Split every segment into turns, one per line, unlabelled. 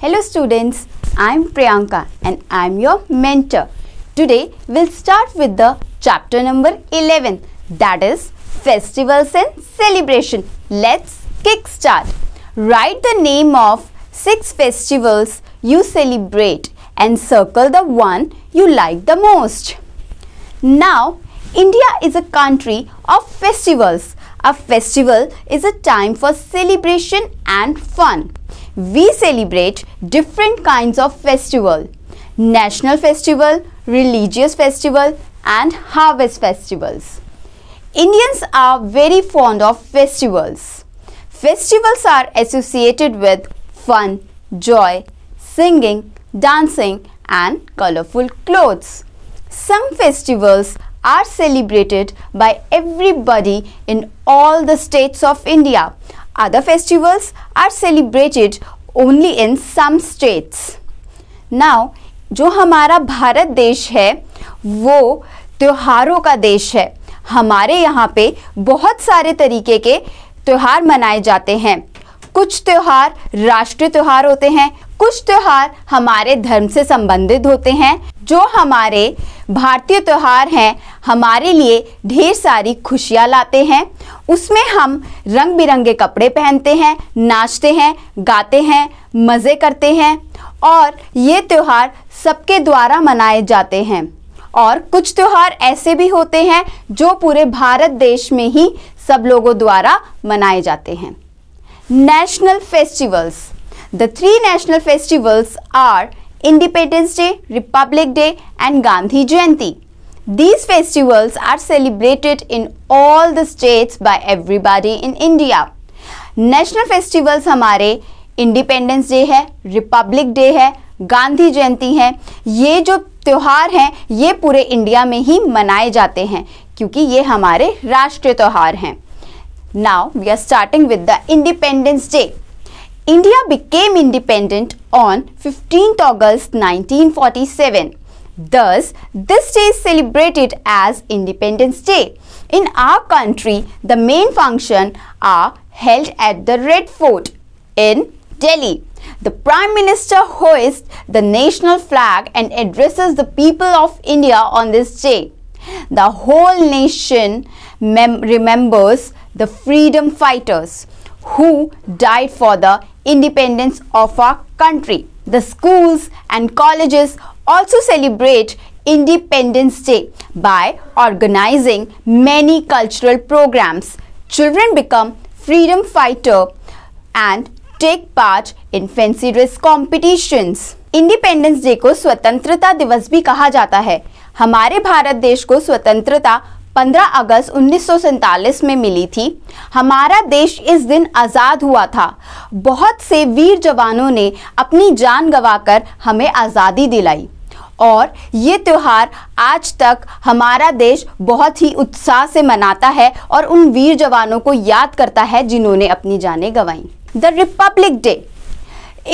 Hello students, I'm Priyanka and I'm your mentor. Today we'll start with the chapter number 11 that is festivals and celebration. Let's kickstart. Write the name of six festivals you celebrate and circle the one you like the most. Now, India is a country of festivals. A festival is a time for celebration and fun we celebrate different kinds of festival. National festival, religious festival and harvest festivals. Indians are very fond of festivals. Festivals are associated with fun, joy, singing, dancing and colorful clothes. Some festivals are celebrated by everybody in all the states of India Other festivals are celebrated only in some states. Now, जो हमारा भारत देश है वो त्योहारों का देश है हमारे यहाँ पे बहुत सारे तरीके के त्यौहार मनाए जाते हैं कुछ त्यौहार राष्ट्रीय त्यौहार होते हैं कुछ त्यौहार हमारे धर्म से संबंधित होते हैं जो हमारे भारतीय त्यौहार हैं हमारे लिए ढेर सारी खुशियाँ लाते हैं उसमें हम रंग बिरंगे कपड़े पहनते हैं नाचते हैं गाते हैं मज़े करते हैं और ये त्यौहार सबके द्वारा मनाए जाते हैं और कुछ त्यौहार ऐसे भी होते हैं जो पूरे भारत देश में ही सब लोगों द्वारा मनाए जाते हैं national festivals the three national festivals are independence day republic day and Gandhi Jayanti These festivals are celebrated in all the states by everybody in India. National festivals हमारे इंडिपेंडेंस डे है रिपब्लिक डे है गांधी जयंती है ये जो त्यौहार हैं ये पूरे इंडिया में ही मनाए जाते हैं क्योंकि ये हमारे राष्ट्रीय त्यौहार हैं now we are starting with the independence day India became independent on 15th August 1947 Thus, this day is celebrated as Independence Day. In our country, the main function are held at the Red Fort in Delhi. The Prime Minister hoists the national flag and addresses the people of India on this day. The whole nation remembers the freedom fighters who died for the independence of our country. The schools and colleges also celebrate Independence Day by organizing many cultural programs. Children become freedom fighter and take part in fancy dress competitions. Independence day को स्वतंत्रता दिवस भी कहा जाता है हमारे भारत देश को स्वतंत्रता 15 अगस्त उन्नीस में मिली थी हमारा देश इस दिन आज़ाद हुआ था बहुत से वीर जवानों ने अपनी जान गंवाकर हमें आज़ादी दिलाई और ये त्यौहार आज तक हमारा देश बहुत ही उत्साह से मनाता है और उन वीर जवानों को याद करता है जिन्होंने अपनी जानें गंवाई the republic day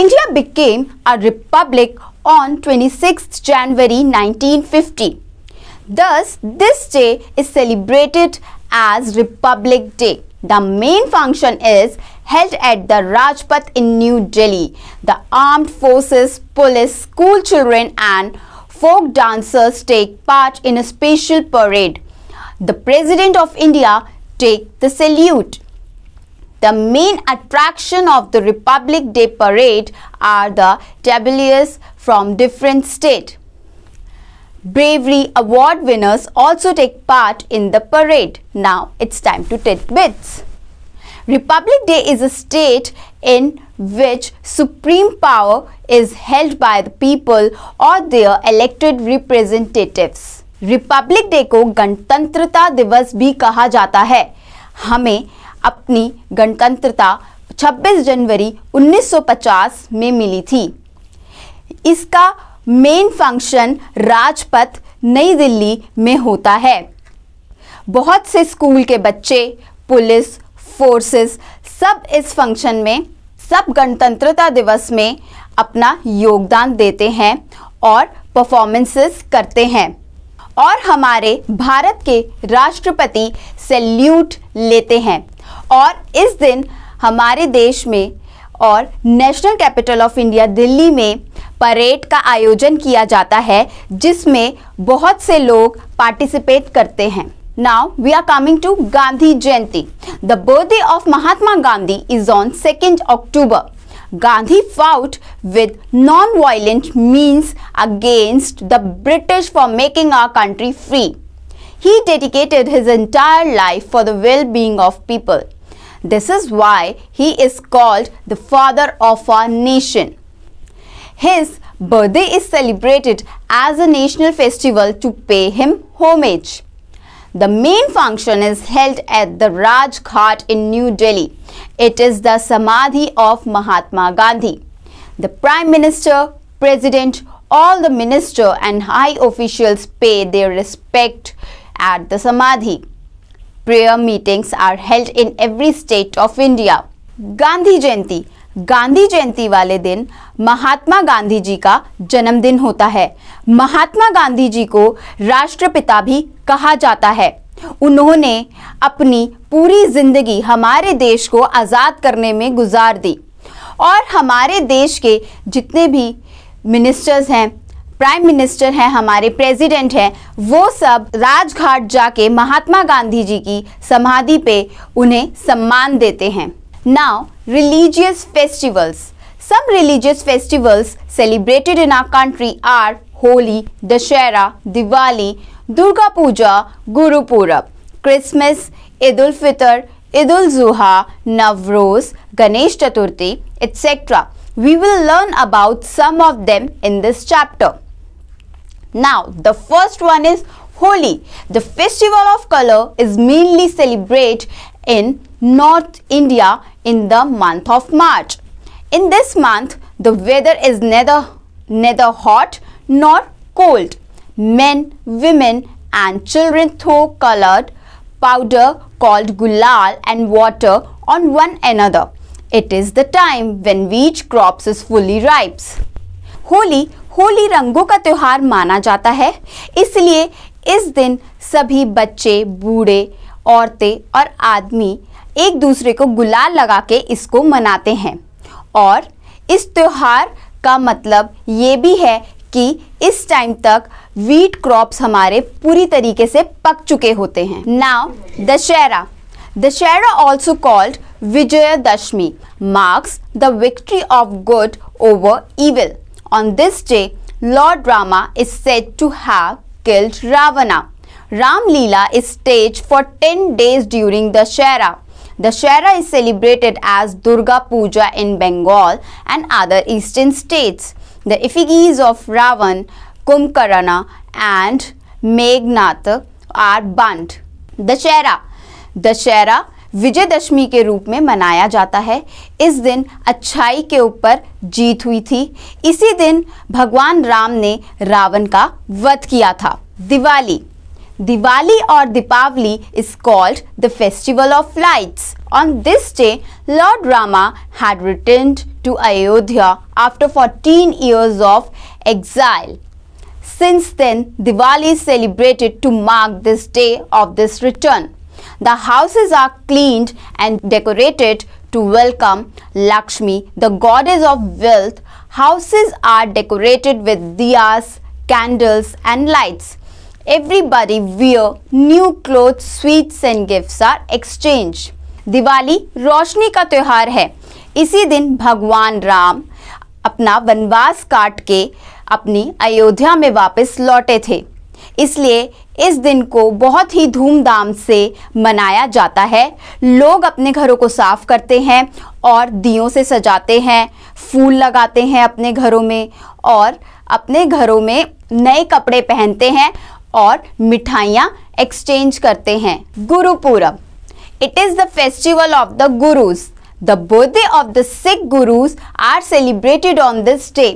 India became a republic on twenty January nineteen fifty this day is celebrated as republic day the main function is held at the Rajpath in new Delhi the armed forces police school children and folk dancers take part in a special parade. The President of India take the salute. The main attraction of the Republic Day parade are the tabliers from different state. Bravery award winners also take part in the parade. Now it's time to take tidbits. Republic Day is a state in which supreme power is held by the people or their elected representatives. republic day ko gantantrata divas bhi kaha jata hai hame apni gantantrata 26 जनवरी 1950 में मिली थी इसका main function Rajpath नई दिल्ली में होता है बहुत से स्कूल के बच्चे पुलिस फोर्सेस सब इस फंक्शन में सब गणतंत्रता दिवस में अपना योगदान देते हैं और परफॉर्मेंसेस करते हैं और हमारे भारत के राष्ट्रपति सैल्यूट लेते हैं और इस दिन हमारे देश में और national capital of India Delhi में परेड का आयोजन किया जाता है जिसमें बहुत से लोग पार्टिसिपेट करते हैं Now we are coming to Gandhi Jayanti. The birthday of Mahatma Gandhi is on 2nd October. Gandhi fought with non-violent means against the British for making our country free. He dedicated his entire life for the well-being of people. This is why he is called the father of our nation. His birthday is celebrated as a national festival to pay him homage. The main function is held at the Rajghat in New Delhi. It is the Samadhi of Mahatma Gandhi. The Prime Minister, President, all the minister and high officials pay their respect at the Samadhi. Prayer meetings are held in every state of India. Gandhi Jayanti Gandhi जयंती वाले दिन महात्मा गांधी जी का जन्मदिन होता है महात्मा गांधी जी को राष्ट्रपिता भी कहा जाता है उन्होंने अपनी पूरी जिंदगी हमारे देश को आज़ाद करने में गुजार दी और हमारे देश के जितने भी मिनिस्टर्स हैं प्राइम मिनिस्टर हैं हमारे प्रेसिडेंट हैं वो सब राजघाट जाके महात्मा गांधी जी की समाधि पे उन्हें सम्मान देते हैं now Religious festivals. Some religious festivals celebrated in our country are Holi, Dashera, Diwali, Durga Puja, Guru Purab, Christmas, Eid ul Fitr, Eid ul Zuha, Navroz, Ganesh Chaturthi, etc. We will learn about some of them in this chapter. Now, the first one is Holi. The festival of color is mainly celebrated in North India in the month of March. In this month, the weather is neither, neither hot nor cold. Men, women and children throw colored powder called gulal and water on one another. It is the time when wheat crops is fully ripe. Holi Holi रंगों ka त्यौहार mana जाता hai. Isliye is din sabhi बच्चे बूढ़े औरतें aur आदमी एक दूसरे को गुलाल लगा के इसको मनाते हैं और इस त्यौहार का मतलब ये भी है कि इस टाइम तक वीट क्रॉप्स हमारे पूरी तरीके से पक चुके होते हैं now Dussehra Dussehra also called Vijayadashami marks the victory of good over evil on this day lord Rama is said to have killed Ravana Ramlila is stage for ten days during Dussehra Dashera is celebrated as Durga Puja in Bengal and other eastern states. The effigies of Ravan, Kumkarana and Meghnath are burnt. Dashera Dashera Vijayadashami के रूप में मनाया जाता है इस दिन अच्छाई के ऊपर जीत हुई थी इसी दिन भगवान राम ने रावण का वध किया था Diwali Diwali or Deepavali is called the festival of lights. On this day, Lord Rama had returned to Ayodhya after 14 years of exile. Since then, Diwali is celebrated to mark this day of this return. The houses are cleaned and decorated to welcome Lakshmi, the goddess of wealth. Houses are decorated with diyas, candles and lights. Everybody wear new clothes, sweets and gifts are exchanged. Diwali रोशनी का त्यौहार है इसी दिन भगवान राम अपना वनवास काट के अपनी अयोध्या में वापस लौटे थे इसलिए इस दिन को बहुत ही धूमधाम से मनाया जाता है लोग अपने घरों को साफ करते हैं और दियों से सजाते हैं फूल लगाते हैं अपने घरों में और अपने घरों में नए कपड़े पहनते हैं और मिठाइयाँ एक्सचेंज करते हैं Guru Purab it is the festival of the gurus The birthday of the Sikh gurus are celebrated on this day.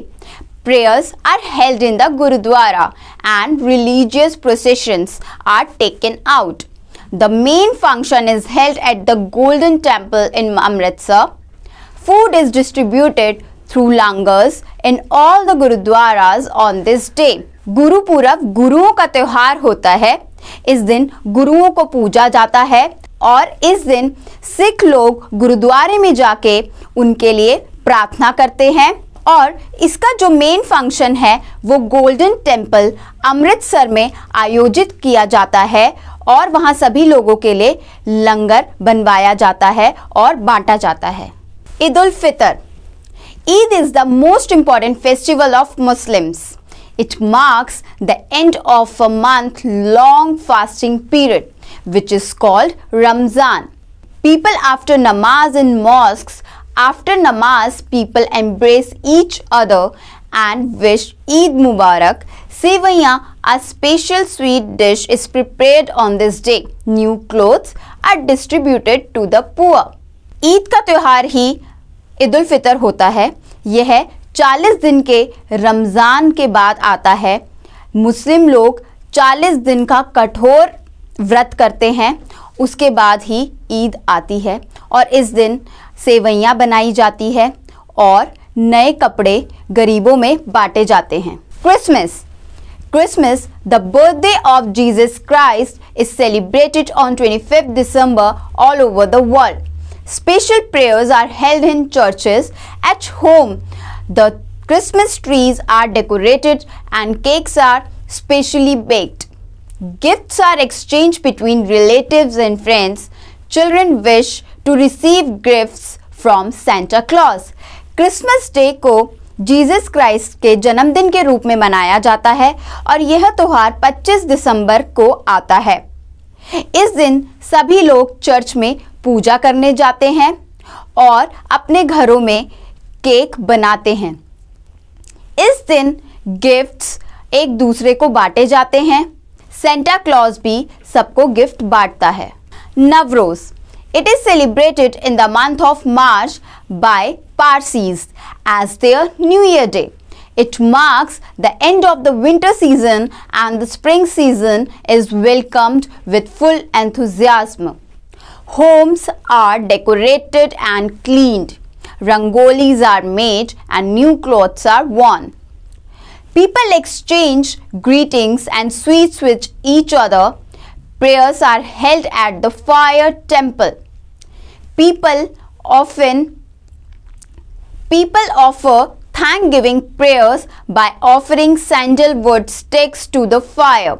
Prayers are held in the Gurudwara and religious processions are taken out. The main function is held at the Golden Temple in Amritsar. Food is distributed through langars in all the Gurudwaras on this day. Gurpurab गुरुओं का त्यौहार होता है इस दिन गुरुओं को पूजा जाता है और इस दिन सिख लोग गुरुद्वारे में जाके उनके लिए प्रार्थना करते हैं और इसका जो मेन फंक्शन है वो गोल्डन टेम्पल अमृतसर में आयोजित किया जाता है और वहाँ सभी लोगों के लिए लंगर बनवाया जाता है और बांटा जाता है Eid ul Fitr Eid is the most important festival of Muslims It marks the end of a month long fasting period which is called Ramzan. People after namaz in mosques, after namaz people embrace each other and wish Eid Mubarak. Sevaiya, a special sweet dish is prepared on this day. New clothes are distributed to the poor. Eid का hi ही ईद उल फितर होता है यह चालीस दिन के रमज़ान के बाद आता है मुस्लिम लोग चालीस दिन का कठोर व्रत करते हैं उसके बाद ही ईद आती है और इस दिन सेवैयाँ बनाई जाती है और नए कपड़े गरीबों में बांटे जाते हैं Christmas Christmas the birthday of Jesus Christ is celebrated on twenty fifth December all over the world special prayers are held in churches at home The Christmas trees are decorated and cakes are specially baked. Gifts are exchanged between relatives and friends. Children wish to receive gifts from santa claus christmas day ko Jesus Christ के जन्मदिन के रूप में मनाया जाता है और यह त्यौहार 25 दिसंबर को आता है इस दिन सभी लोग चर्च में पूजा करने जाते हैं और अपने घरों में केक बनाते हैं इस दिन गिफ्ट्स एक दूसरे को बांटे जाते हैं सेंटा क्लॉज भी सबको गिफ्ट बांटता है Navroz it is celebrated in the month of March by Parsis as their new year day it marks the end of the winter season and the spring season is welcomed with full enthusiasm homes are decorated and cleaned rangolis are made and new clothes are worn. People exchange greetings and sweets with each other. Prayers are held at the fire temple. People often people offer thanksgiving prayers by offering sandalwood sticks to the fire.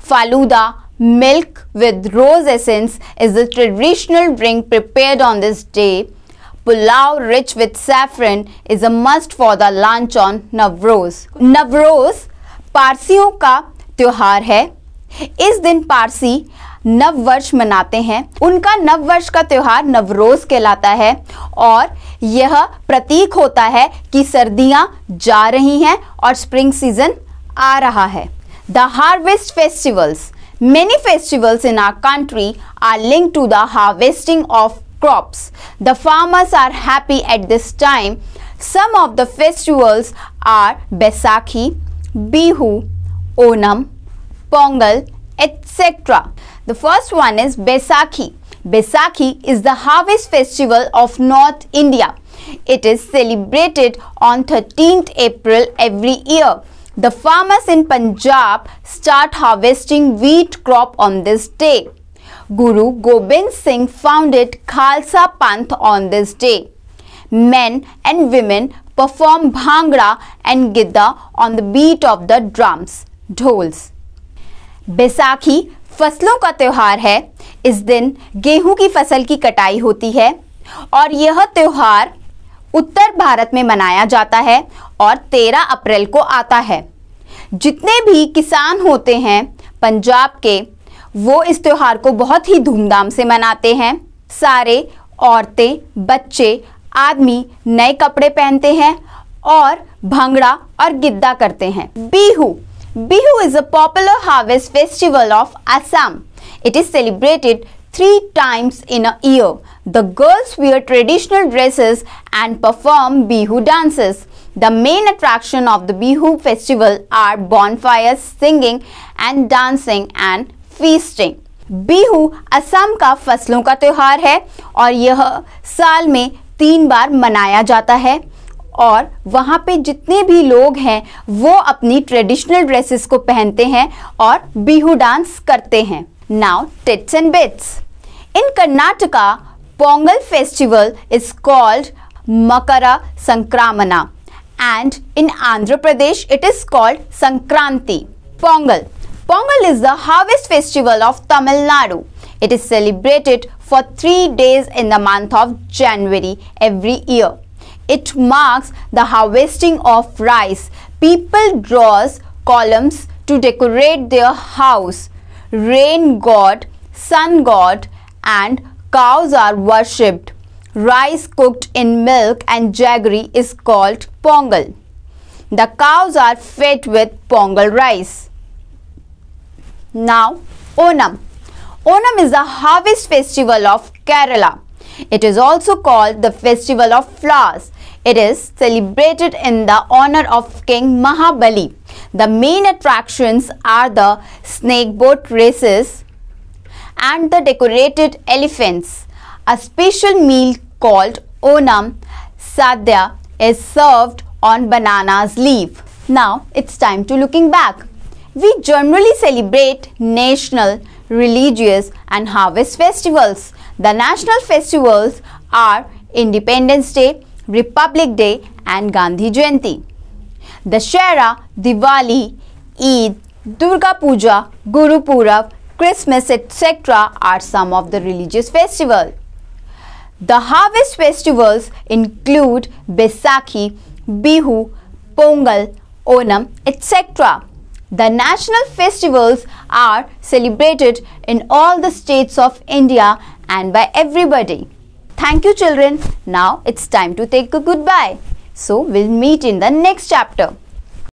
Faluda milk with rose essence is the traditional drink prepared on this day Pulao rich with saffron is a must for the lunch on Navroz. Navroz पारसियों का त्यौहार है इस दिन पारसी नव वर्ष मनाते हैं उनका नव वर्ष का त्यौहार नवरोज कहलाता है और यह प्रतीक होता है कि सर्दियां जा रही हैं और स्प्रिंग सीजन आ रहा है the harvest festivals many festivals in our country are link to the harvesting of crops. The farmers are happy at this time. Some of the festivals are Besaki, Bihu, Onam, Pongal, etc. The first one is Besaki. Besaki is the harvest festival of North India. It is celebrated on 13th April every year. The farmers in Punjab start harvesting wheat crop on this day. Guru Gobind Singh founded Khalsa Panth on this day. Men and women perform bhangra and gidda on the beat of the drums, dhols Baisakhi फसलों का त्यौहार है इस दिन गेहूं की फसल की कटाई होती है और यह त्यौहार उत्तर भारत में मनाया जाता है और 13 अप्रैल को आता है जितने भी किसान होते हैं पंजाब के वो इस त्यौहार को बहुत ही धूमधाम से मनाते हैं सारे औरतें बच्चे आदमी नए कपड़े पहनते हैं और भंगड़ा और गिद्दा करते हैं Bihu Bihu is a popular harvest festival of Assam it is celebrated three times in a year the girls wear traditional dresses and perform Bihu dances the main attraction of the Bihu festival are bonfire singing and dancing and feasting Bihu Assam का फसलों का त्यौहार है और यह साल में तीन बार मनाया जाता है और वहाँ पे जितने भी लोग हैं वो अपनी ट्रेडिशनल ड्रेसेस को पहनते हैं और बिहू डांस करते हैं now tits and bits in Karnataka Pongal festival is called Makara Sankramana and in Andhra Pradesh it is called Sankranti Pongal Pongal is the harvest festival of Tamil Nadu. It is celebrated for three days in the month of January every year. It marks the harvesting of rice. People draws columns to decorate their house. Rain god, sun god and cows are worshipped. Rice cooked in milk and jaggery is called pongal. The cows are fed with pongal rice. Now, Onam. Onam is the harvest festival of Kerala. It is also called the festival of flowers. It is celebrated in the honor of King Mahabali. The main attractions are the snake boat races and the decorated elephants. A special meal called Onam Sadhya is served on banana's leaf. Now it's time to looking back we generally celebrate national, religious and harvest festivals. The national festivals are Independence Day, Republic Day and Gandhi Jayanti. Dashera, Diwali, Eid, Durga Puja, Guru Purab, Christmas etc. are some of the religious festivals. The harvest festivals include Baisakhi, Bihu, Pongal, Onam etc. The national festivals are celebrated in all the states of India and by everybody. Thank you children. Now it's time to take a goodbye. So we'll meet in the next chapter.